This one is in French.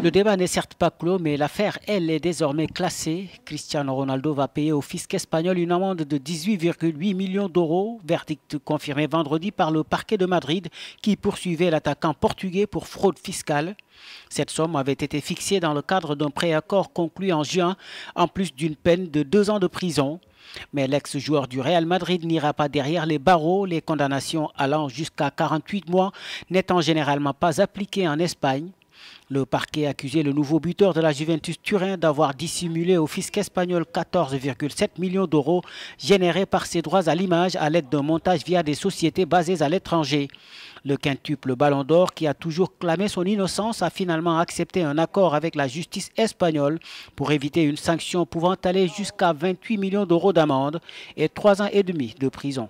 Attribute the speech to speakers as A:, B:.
A: Le débat n'est certes pas clos, mais l'affaire, elle, est désormais classée. Cristiano Ronaldo va payer au fisc espagnol une amende de 18,8 millions d'euros, verdict confirmé vendredi par le parquet de Madrid, qui poursuivait l'attaquant portugais pour fraude fiscale. Cette somme avait été fixée dans le cadre d'un préaccord conclu en juin, en plus d'une peine de deux ans de prison. Mais l'ex-joueur du Real Madrid n'ira pas derrière les barreaux, les condamnations allant jusqu'à 48 mois n'étant généralement pas appliquées en Espagne. Le parquet accusait le nouveau buteur de la Juventus Turin d'avoir dissimulé au fisc espagnol 14,7 millions d'euros générés par ses droits à l'image à l'aide d'un montage via des sociétés basées à l'étranger. Le quintuple Ballon d'Or, qui a toujours clamé son innocence, a finalement accepté un accord avec la justice espagnole pour éviter une sanction pouvant aller jusqu'à 28 millions d'euros d'amende et 3 ans et demi de prison.